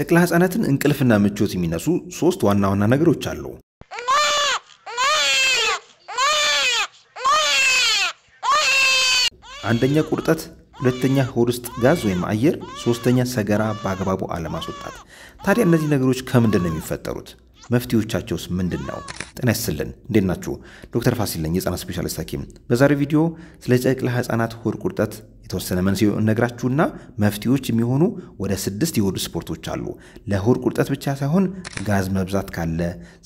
ጨቅላ ህጻናትን እንቅልፍና ምቾት የሚነሱ ሶስት ዋና ዋና ነገሮች አሉ። አንደኛ ቁርጠት፣ ሁለተኛ ሆድ ውስጥ ጋዝ ወይም አየር፣ ሶስተኛ ሰገራ በአግባቡ አለማስወጣት። ታዲያ እነዚህ ነገሮች ከምንድን ነው የሚፈጠሩት? መፍትሄዎቻቸውስ ምንድን ነው? ጤና ይስጥልን። እንዴት ናችሁ? ዶክተር ፋሲል ነኝ፣ የህፃናት ስፔሻሊስት ሐኪም። በዛሬው ቪዲዮ ስለ ጨቅላ ህፃናት ሆድ ቁርጠት የተወሰነ መንስኤ እነግራችሁና መፍትሄዎች የሚሆኑ ወደ ስድስት የሆድ ስፖርቶች አሉ። ለሆድ ቁርጠት ብቻ ሳይሆን ጋዝ መብዛት ካለ፣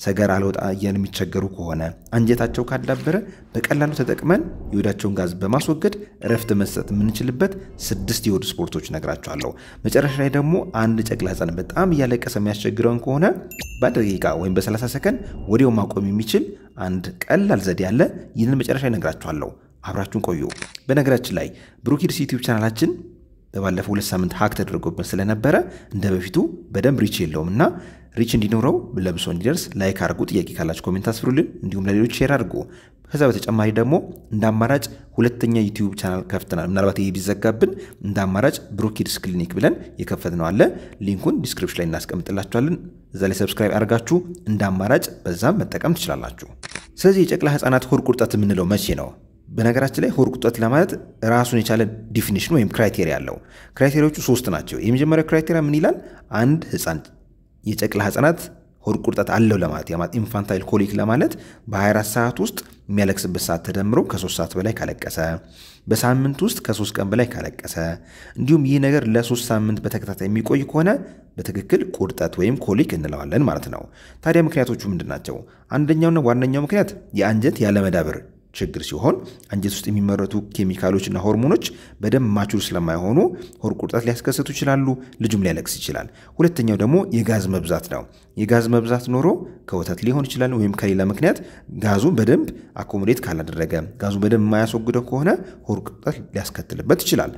ሰገር አልወጣ እያል የሚቸገሩ ከሆነ፣ አንጀታቸው ካልዳበረ በቀላሉ ተጠቅመን የሆዳቸውን ጋዝ በማስወገድ እረፍት መስጠት የምንችልበት ስድስት የሆድ ስፖርቶች እነግራችኋለሁ። መጨረሻ ላይ ደግሞ አንድ ጨቅላ ህፃን በጣም እያለቀሰ የሚያስቸግረውን ከሆነ በአንድ ደቂቃ ወይም በ30 ሰከንድ ወዲያው ማቆ ማቆም የሚችል አንድ ቀላል ዘዴ አለ። ይህንን መጨረሻ ይነግራችኋለሁ። አብራችሁን ቆዩ። በነገራችን ላይ ብሩኪድስ ዩቲዩብ ቻናላችን በባለፈው ሁለት ሳምንት ሀክ ተደርጎብን ስለነበረ እንደ በፊቱ በደንብ ሪች የለውም እና ሪች እንዲኖረው ለብሶ እንዲደርስ ላይክ አድርጉ። ጥያቄ ካላችሁ ኮሜንት አስፍሩልን፣ እንዲሁም ለሌሎች ሼር አድርጉ። ከዛ በተጨማሪ ደግሞ እንደ አማራጭ ሁለተኛ ዩቲዩብ ቻናል ከፍተናል። ምናልባት ይህ ቢዘጋብን እንደ አማራጭ ብሩኪድስ ክሊኒክ ብለን የከፈትነው አለ። ሊንኩን ዲስክሪፕሽን ላይ እናስቀምጥላችኋለን። እዛ ላይ ሰብስክራይብ አድርጋችሁ እንደ አማራጭ በዛም መጠቀም ትችላላችሁ። ስለዚህ የጨቅላ ህፃናት ሆድ ቁርጠት የምንለው መቼ ነው? በነገራችን ላይ ሆድ ቁርጠት ለማለት ራሱን የቻለ ዲፊኒሽን ወይም ክራይቴሪያ አለው። ክራይቴሪያዎቹ ሶስት ናቸው። የመጀመሪያው ክራይቴሪያ ምን ይላል? አንድ ህፃን የጨቅላ ህጻናት ሆድ ቁርጠት አለው ለማለት ኢንፋንታይል ኮሊክ ለማለት በ24 ሰዓት ውስጥ የሚያለቅስበት ሰዓት ተደምሮ ከ3 ሰዓት በላይ ካለቀሰ፣ በሳምንት ውስጥ ከ3 ቀን በላይ ካለቀሰ፣ እንዲሁም ይህ ነገር ለ3 ሳምንት በተከታታይ የሚቆይ ከሆነ በትክክል ቁርጠት ወይም ኮሊክ እንለዋለን ማለት ነው። ታዲያ ምክንያቶቹ ምንድን ናቸው? አንደኛውና ዋነኛው ምክንያት የአንጀት ያለመዳብር ችግር ሲሆን አንጀት ውስጥ የሚመረቱ ኬሚካሎችና ሆርሞኖች በደንብ ማቹር ስለማይሆኑ ሆድ ቁርጠት ሊያስከሰቱ ይችላሉ። ልጁም ሊያለቅስ ይችላል። ሁለተኛው ደግሞ የጋዝ መብዛት ነው። የጋዝ መብዛት ኖሮ ከወተት ሊሆን ይችላል ወይም ከሌላ ምክንያት ጋዙን በደንብ አኮሞዴት ካላደረገ ጋዙን በደንብ የማያስወግደው ከሆነ ሆድ ቁርጠት ሊያስከትልበት ይችላል።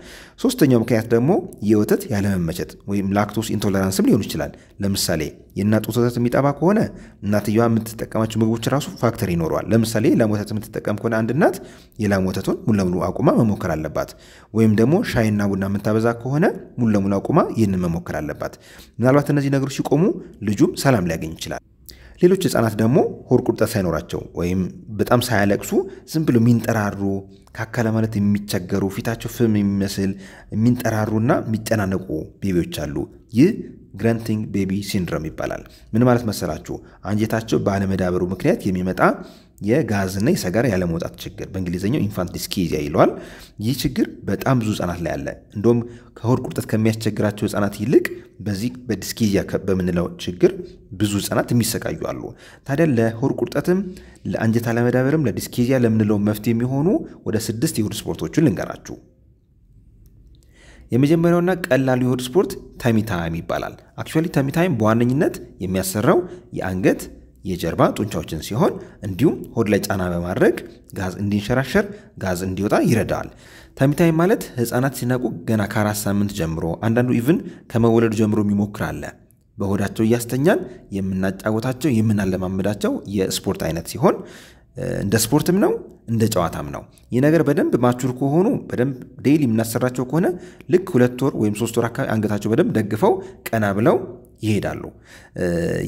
ሶስተኛው ምክንያት ደግሞ የወተት ያለመመቸት ወይም ላክቶስ ኢንቶለራንስም ሊሆን ይችላል። ለምሳሌ የእናት ጡት ወተት የሚጠባ ከሆነ እናትየዋ የምትጠቀማቸው ምግቦች ራሱ ፋክተር ይኖረዋል። ለምሳሌ የላም ወተት የምትጠቀም ከሆነ አንድ እናት የላም ወተቱን ሙሉ ለሙሉ አቁማ መሞከር አለባት። ወይም ደግሞ ሻይና ቡና የምታበዛ ከሆነ ሙሉ ለሙሉ አቁማ ይህንን መሞከር አለባት። ምናልባት እነዚህ ነገሮች ሲቆሙ ልጁም ሰላም ሊያገኝ ይችላል። ሌሎች ህጻናት ደግሞ ሆድ ቁርጠት ሳይኖራቸው ወይም በጣም ሳያለቅሱ ዝም ብሎ የሚንጠራሩ ካካለ ማለት የሚቸገሩ ፊታቸው ፍም የሚመስል የሚንጠራሩና የሚጨናነቁ ቤቢዎች አሉ። ይህ ግረንቲንግ ቤቢ ሲንድሮም ይባላል። ምን ማለት መሰላችሁ? አንጀታቸው ባለመዳበሩ ምክንያት የሚመጣ የጋዝና የሰጋራ ያለመውጣት ችግር በእንግሊዝኛው ኢንፋንት ዲስኪዚያ ይለዋል። ይህ ችግር በጣም ብዙ ህጻናት ላይ አለ። እንደውም ከሆድ ቁርጠት ከሚያስቸግራቸው ህጻናት ይልቅ በዚህ በዲስኪዚያ በምንለው ችግር ብዙ ህጻናት የሚሰቃዩ አሉ። ታዲያ ለሆድ ቁርጠትም ለአንጀት አለመዳበርም ለዲስኪዚያ ለምንለው መፍትሄ የሚሆኑ ወደ ስድስት የሆድ ስፖርቶችን ልንገራችሁ። የመጀመሪያውና ቀላሉ የሆድ ስፖርት ተሚታይም ይባላል። አክቹዋሊ ተሚታይም በዋነኝነት የሚያሰራው የአንገት የጀርባ ጡንቻዎችን ሲሆን እንዲሁም ሆድ ላይ ጫና በማድረግ ጋዝ እንዲንሸራሸር ጋዝ እንዲወጣ ይረዳዋል። ታሚታይም ማለት ህፃናት ሲነቁ ገና ከአራት ሳምንት ጀምሮ አንዳንዱ ኢቭን ከመወለዱ ጀምሮ የሚሞክር አለ። በሆዳቸው እያስተኛን የምናጫወታቸው የምናለማመዳቸው የስፖርት አይነት ሲሆን እንደ ስፖርትም ነው እንደ ጨዋታም ነው። ይህ ነገር በደንብ ማቹር ከሆኑ በደንብ ዴይሊ የምናሰራቸው ከሆነ ልክ ሁለት ወር ወይም ሶስት ወር አካባቢ አንገታቸው በደንብ ደግፈው ቀና ብለው ይሄዳሉ።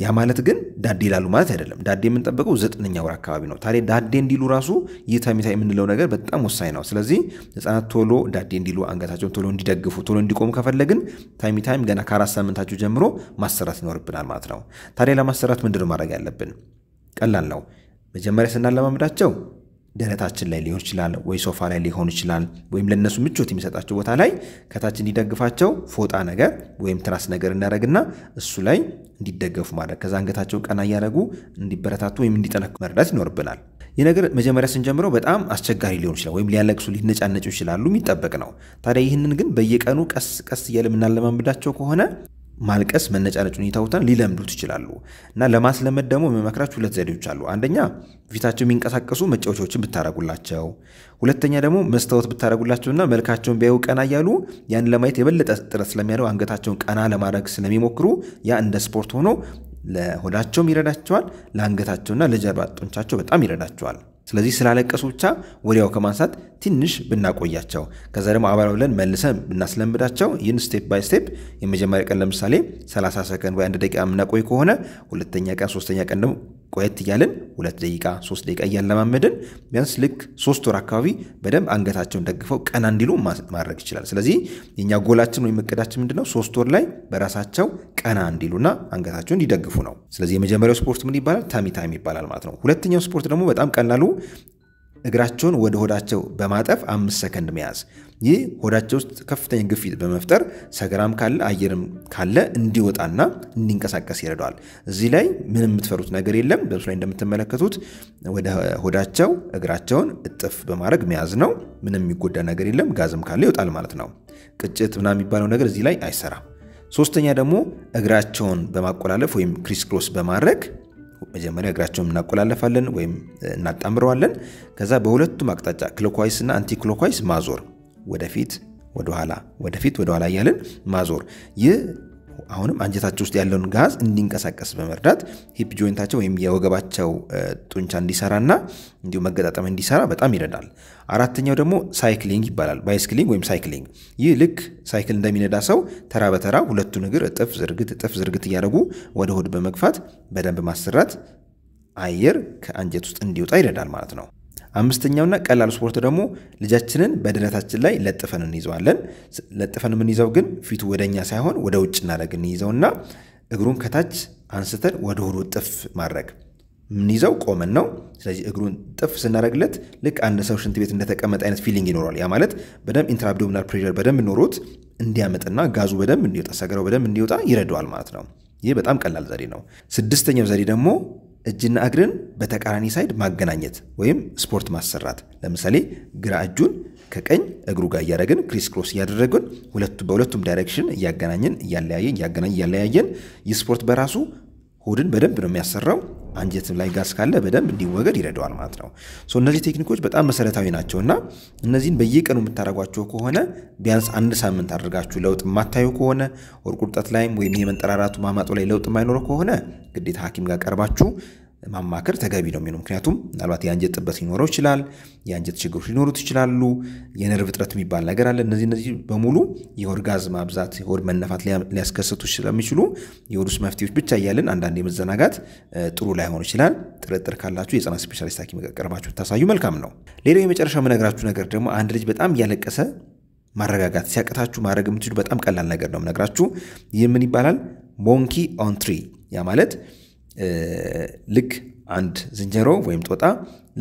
ያ ማለት ግን ዳዴ ይላሉ ማለት አይደለም። ዳዴ የምንጠብቀው ዘጠነኛ ወር አካባቢ ነው። ታዲያ ዳዴ እንዲሉ ራሱ ይህ ተሚታ የምንለው ነገር በጣም ወሳኝ ነው። ስለዚህ ህጻናት ቶሎ ዳዴ እንዲሉ አንገታቸውን ቶሎ እንዲደግፉ ቶሎ እንዲቆሙ ከፈለግን ታይሚ ገና ከአራት ሳምንታቸው ጀምሮ ማሰራት ይኖርብናል ማለት ነው። ታዲያ ለማሰራት ምንድን ማድረግ ያለብን? ቀላል ነው። መጀመሪያ ስናለማምዳቸው ደረታችን ላይ ሊሆን ይችላል፣ ወይ ሶፋ ላይ ሊሆን ይችላል፣ ወይም ለእነሱ ምቾት የሚሰጣቸው ቦታ ላይ ከታች እንዲደግፋቸው ፎጣ ነገር ወይም ትራስ ነገር እናደረግና እሱ ላይ እንዲደገፉ ማድረግ ከዛ አንገታቸው ቀና እያደረጉ እንዲበረታቱ ወይም እንዲጠነክሩ መርዳት ይኖርብናል። ይህ ነገር መጀመሪያ ስንጀምረው በጣም አስቸጋሪ ሊሆን ይችላል፣ ወይም ሊያለቅሱ ሊነጫነጩ ይችላሉ፣ የሚጠበቅ ነው። ታዲያ ይህንን ግን በየቀኑ ቀስ ቀስ እያለ የምናለማምዳቸው ከሆነ ማልቀስ፣ መነጫነጭ ሁኔታውታን ሊለምዱ ይችላሉ እና ለማስለመድ ደግሞ የምመክራችሁ ሁለት ዘዴዎች አሉ። አንደኛ ፊታቸው የሚንቀሳቀሱ መጫወቻዎችን ብታረጉላቸው፣ ሁለተኛ ደግሞ መስታወት ብታረጉላቸውና መልካቸውን ቢያዩ ቀና እያሉ ያን ለማየት የበለጠ ጥረት ስለሚያደርጉ አንገታቸውን ቀና ለማድረግ ስለሚሞክሩ ያ እንደ ስፖርት ሆኖ ለሆዳቸውም ይረዳቸዋል፣ ለአንገታቸውና ለጀርባ ጡንቻቸው በጣም ይረዳቸዋል። ስለዚህ ስላለቀሱ ብቻ ወዲያው ከማንሳት ትንሽ ብናቆያቸው ከዛ ደግሞ አባላ ብለን መልሰን ብናስለምዳቸው ይህን ስቴፕ ባይ ስቴፕ የመጀመሪያ ቀን ለምሳሌ 30 ሰከንድ ወይ አንድ ደቂቃ የምናቆይ ከሆነ ሁለተኛ ቀን፣ ሶስተኛ ቀን ደግሞ ቆየት እያልን ሁለት ደቂቃ ሶስት ደቂቃ እያለማመድን ቢያንስ ልክ ሶስት ወር አካባቢ በደንብ አንገታቸውን ደግፈው ቀና እንዲሉ ማድረግ ይችላል። ስለዚህ የኛ ጎላችን ወይም እቅዳችን ምንድነው? ሶስት ወር ላይ በራሳቸው ቀና እንዲሉና አንገታቸውን እንዲደግፉ ነው። ስለዚህ የመጀመሪያው ስፖርት ምን ይባላል? ታሚታ ይባላል ማለት ነው። ሁለተኛው ስፖርት ደግሞ በጣም ቀላሉ እግራቸውን ወደ ሆዳቸው በማጠፍ አምስት ሰከንድ መያዝ። ይህ ሆዳቸው ውስጥ ከፍተኛ ግፊት በመፍጠር ሰገራም ካለ አየርም ካለ እንዲወጣና እንዲንቀሳቀስ ይረዳዋል። እዚህ ላይ ምንም የምትፈሩት ነገር የለም። በምስሉ ላይ እንደምትመለከቱት ወደ ሆዳቸው እግራቸውን እጥፍ በማድረግ መያዝ ነው። ምንም የሚጎዳ ነገር የለም። ጋዝም ካለ ይወጣል ማለት ነው። ቅጭት ምናምን የሚባለው ነገር እዚህ ላይ አይሰራም። ሶስተኛ ደግሞ እግራቸውን በማቆላለፍ ወይም ክሪስክሮስ በማድረግ መጀመሪያ እግራቸውን እናቆላለፋለን ወይም እናጣምረዋለን። ከዛ በሁለቱም አቅጣጫ ክሎክዋይስ እና አንቲ ማዞር፣ ወደፊት ወደኋላ፣ ወደፊት ወደኋላ እያለን ማዞር። ይህ አሁንም አንጀታቸው ውስጥ ያለውን ጋዝ እንዲንቀሳቀስ በመርዳት ሂፕ ጆይንታቸው ወይም የወገባቸው ጡንቻ እንዲሰራና እንዲሁም መገጣጠም እንዲሰራ በጣም ይረዳል። አራተኛው ደግሞ ሳይክሊንግ ይባላል። ባይስክሊንግ ወይም ሳይክሊንግ። ይህ ልክ ሳይክል እንደሚነዳ ሰው ተራ በተራ ሁለቱን እግር እጥፍ ዝርግት እጥፍ ዝርግት እያደረጉ ወደ ሆድ በመግፋት በደንብ ማሰራት አየር ከአንጀት ውስጥ እንዲወጣ ይረዳል ማለት ነው። አምስተኛውና ቀላል ስፖርት ደግሞ ልጃችንን በድነታችን ላይ ለጥፈን እንይዘዋለን። ለጥፈን የምንይዘው ግን ፊቱ ወደኛ ሳይሆን ወደ ውጭ እናደርግ እንይዘውና እግሩን ከታች አንስተን ወደ ሆዱ ጥፍ ማድረግ የምንይዘው ቆመን ነው። ስለዚህ እግሩን ጥፍ ስናደርግለት ልክ አንድ ሰው ሽንት ቤት እንደተቀመጠ አይነት ፊሊንግ ይኖረዋል። ያ ማለት በደንብ ኢንትራአብዶሚናል ፕሬር በደንብ ኖሮት እንዲያመጥና ጋዙ በደንብ እንዲወጣ፣ ሰገራው በደንብ እንዲወጣ ይረዳዋል ማለት ነው። ይህ በጣም ቀላል ዘዴ ነው። ስድስተኛው ዘዴ ደግሞ እጅና እግርን በተቃራኒ ሳይድ ማገናኘት ወይም ስፖርት ማሰራት። ለምሳሌ ግራ እጁን ከቀኝ እግሩ ጋር እያደረግን ክሪስ ክሮስ እያደረግን በሁለቱም ዳይሬክሽን እያገናኘን እያለያየን እያገናኝ እያለያየን ይህ ስፖርት በራሱ ሆድን በደንብ ነው የሚያሰራው። አንጀትም ላይ ጋዝ ካለ በደንብ እንዲወገድ ይረዳዋል ማለት ነው። እነዚህ ቴክኒኮች በጣም መሰረታዊ ናቸው እና እነዚህን በየቀኑ የምታደርጓቸው ከሆነ ቢያንስ አንድ ሳምንት አድርጋችሁ ለውጥ የማታዩ ከሆነ ወር ቁርጠት ላይም ወይም የመንጠራራቱ ማማጡ ላይ ለውጥ የማይኖረው ከሆነ ግዴታ ሐኪም ጋር ቀርባችሁ ማማከር ተገቢ ነው የሚሆነው። ምክንያቱም ምናልባት የአንጀት ጥበት ሊኖረው ይችላል፣ የአንጀት ችግሮች ሊኖሩት ይችላሉ፣ የነርቭ እጥረት የሚባል ነገር አለ። እነዚህ እነዚህ በሙሉ የኦርጋዝ ማብዛት፣ የሆድ መነፋት ሊያስከሰቱ ስለሚችሉ የሆድ ውስጥ መፍትሄዎች ብቻ እያለን አንዳንድ የመዘናጋት ጥሩ ላይሆን ይችላል። ጥርጥር ካላችሁ የህፃና ስፔሻሊስት ሐኪም ቀርባችሁ ብታሳዩ መልካም ነው። ሌላው የመጨረሻ የምነግራችሁ ነገር ደግሞ አንድ ልጅ በጣም እያለቀሰ ማረጋጋት ሲያቅታችሁ ማድረግ የምትችሉ በጣም ቀላል ነገር ነው የምነግራችሁ። ይህ ምን ይባላል? ሞንኪ ኦን ትሪ ያ ማለት ልክ አንድ ዝንጀሮ ወይም ጦጣ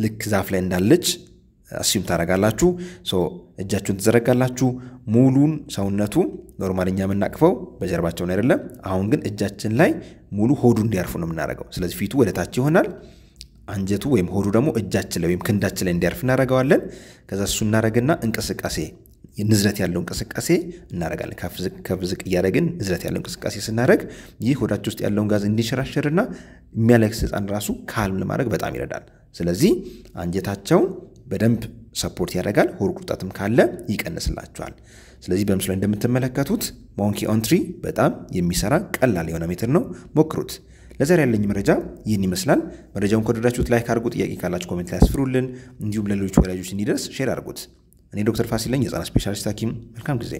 ልክ ዛፍ ላይ እንዳለች አስዩም ታደርጋላችሁ። እጃችሁን ትዘረጋላችሁ። ሙሉን ሰውነቱ ኖርማልኛ የምናቅፈው በጀርባቸውን አይደለም። አሁን ግን እጃችን ላይ ሙሉ ሆዱ እንዲያርፉ ነው የምናደርገው። ስለዚህ ፊቱ ወደ ታች ይሆናል። አንጀቱ ወይም ሆዱ ደግሞ እጃችን ላይ ወይም ክንዳችን ላይ እንዲያርፍ እናደርገዋለን። ከዛ እሱ እናደርግና እንቅስቃሴ ንዝረት ያለው እንቅስቃሴ እናደርጋለን። ከፍ ዝቅ እያደረግን ንዝረት ያለው እንቅስቃሴ ስናደርግ ይህ ሆዳችን ውስጥ ያለውን ጋዝ እንዲሸራሸርና የሚያለቅስ ህፃን ራሱ ካልም ለማድረግ በጣም ይረዳል። ስለዚህ አንጀታቸው በደንብ ሰፖርት ያደርጋል። ሆድ ቁርጠትም ካለ ይቀንስላቸዋል። ስለዚህ በምስሉ ላይ እንደምትመለከቱት ሞንኪ ኦንትሪ በጣም የሚሰራ ቀላል የሆነ ሜትር ነው። ሞክሩት። ለዛሬ ያለኝ መረጃ ይህን ይመስላል። መረጃውን ከወደዳችሁት ላይክ አድርጉ። ጥያቄ ካላችሁ ኮሜንት ላይ ያስፍሩልን። እንዲሁም ለሌሎች ወዳጆች እንዲደርስ ሼር አድርጉት። እኔ ዶክተር ፋሲል ነኝ፣ የህፃናት ስፔሻሊስት ሐኪም። መልካም ጊዜ